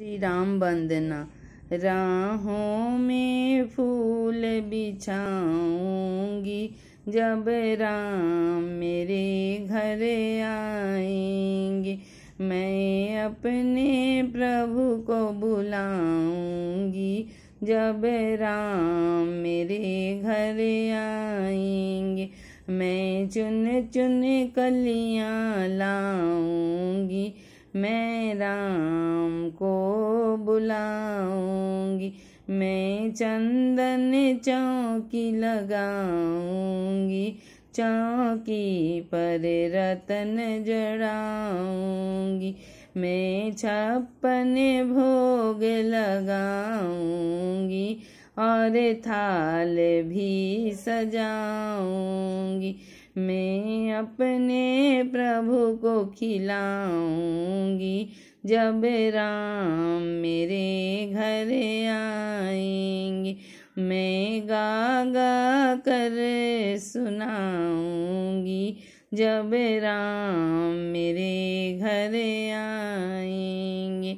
श्री राम वंदना राहों में फूल बिछाऊंगी जब राम मेरे घर आएंगे मैं अपने प्रभु को बुलाऊंगी जब राम मेरे घर आएंगे मैं चुन चुन कलियाँ लाऊंगी मैं राम तुमको बुलाऊंगी मैं चंदन चौकी लगाऊंगी चौकी पर रतन जड़ाऊंगी मैं छप्पन भोग लगाऊंगी और थाल भी सजाऊंगी मैं अपने प्रभु को खिलाऊंगी जब राम मेरे घर आएंगे मैं गा गा कर सुनाऊंगी जब राम मेरे घर आएंगे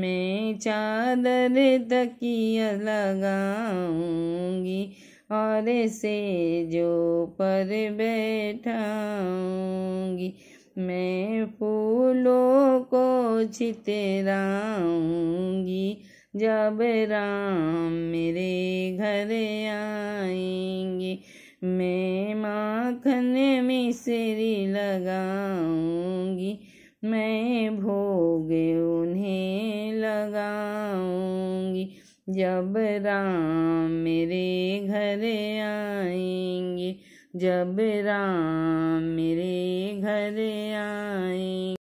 मैं चादर तकिया लगाऊंगी और से जो पर बैठाऊंगी मैं फूलों को जीते राऊंगी जब राम मेरे घर आएंगे मैं माखन मिश्री लगाऊंगी मैं भोग उन्हें लगाऊंगी जब राम मेरे घर आएंगे जब राम मेरे घर आएंगे